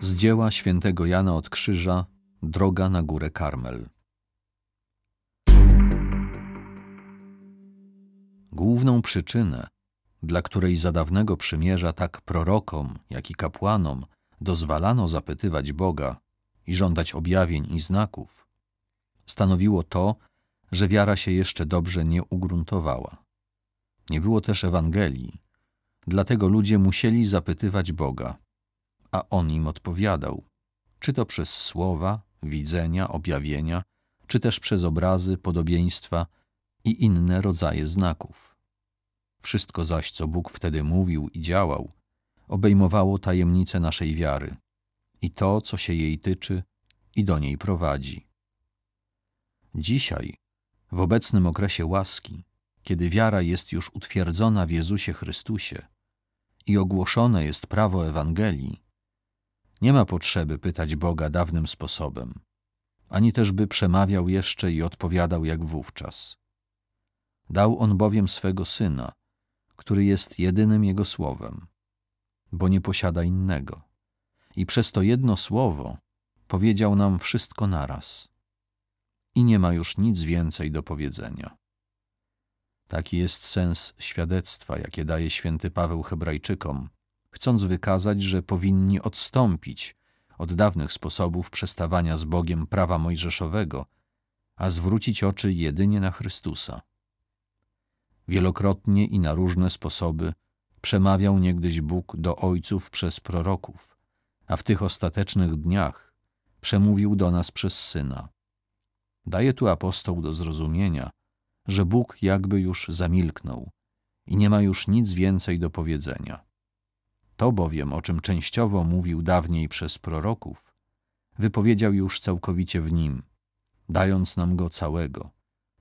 Z dzieła świętego Jana od Krzyża Droga na górę Karmel. Główną przyczynę, dla której za dawnego przymierza tak prorokom, jak i kapłanom dozwalano zapytywać Boga i żądać objawień i znaków, stanowiło to, że wiara się jeszcze dobrze nie ugruntowała. Nie było też Ewangelii, dlatego ludzie musieli zapytywać Boga, a on im odpowiadał, czy to przez słowa, widzenia, objawienia, czy też przez obrazy, podobieństwa i inne rodzaje znaków. Wszystko zaś, co Bóg wtedy mówił i działał, obejmowało tajemnicę naszej wiary i to, co się jej tyczy i do niej prowadzi. Dzisiaj, w obecnym okresie łaski, kiedy wiara jest już utwierdzona w Jezusie Chrystusie i ogłoszone jest prawo Ewangelii, nie ma potrzeby pytać Boga dawnym sposobem, ani też by przemawiał jeszcze i odpowiadał jak wówczas. Dał on bowiem swego syna, który jest jedynym jego słowem, bo nie posiada innego. I przez to jedno słowo powiedział nam wszystko naraz. I nie ma już nic więcej do powiedzenia. Taki jest sens świadectwa, jakie daje święty Paweł Hebrajczykom, chcąc wykazać, że powinni odstąpić od dawnych sposobów przestawania z Bogiem prawa mojżeszowego, a zwrócić oczy jedynie na Chrystusa. Wielokrotnie i na różne sposoby przemawiał niegdyś Bóg do ojców przez proroków, a w tych ostatecznych dniach przemówił do nas przez Syna. Daje tu apostoł do zrozumienia, że Bóg jakby już zamilknął i nie ma już nic więcej do powiedzenia. To bowiem, o czym częściowo mówił dawniej przez proroków, wypowiedział już całkowicie w nim, dając nam go całego,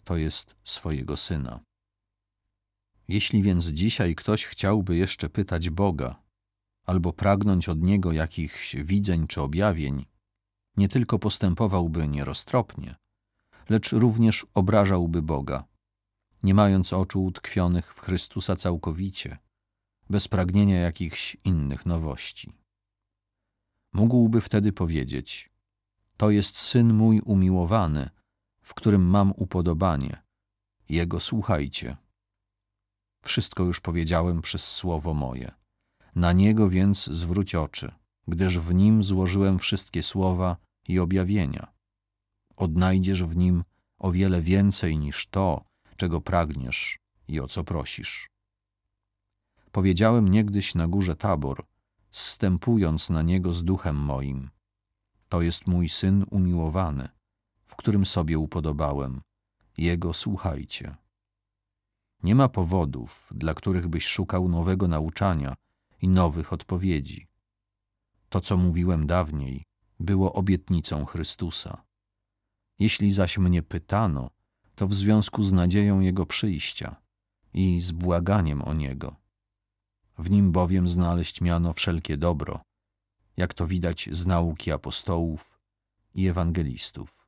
to jest swojego syna. Jeśli więc dzisiaj ktoś chciałby jeszcze pytać Boga, albo pragnąć od niego jakichś widzeń czy objawień, nie tylko postępowałby nieroztropnie, lecz również obrażałby Boga, nie mając oczu utkwionych w Chrystusa całkowicie bez pragnienia jakichś innych nowości. Mógłby wtedy powiedzieć: To jest syn mój umiłowany, w którym mam upodobanie. Jego słuchajcie. Wszystko już powiedziałem przez słowo moje. Na niego więc zwróć oczy, gdyż w nim złożyłem wszystkie słowa i objawienia. Odnajdziesz w nim o wiele więcej niż to, czego pragniesz i o co prosisz powiedziałem niegdyś na górze Tabor, zstępując na niego z duchem moim. To jest mój syn umiłowany, w którym sobie upodobałem. Jego słuchajcie. Nie ma powodów, dla których byś szukał nowego nauczania i nowych odpowiedzi. To, co mówiłem dawniej, było obietnicą Chrystusa. Jeśli zaś mnie pytano, to w związku z nadzieją Jego przyjścia i z błaganiem o Niego w nim bowiem znaleźć miano wszelkie dobro, jak to widać z nauki apostołów i ewangelistów.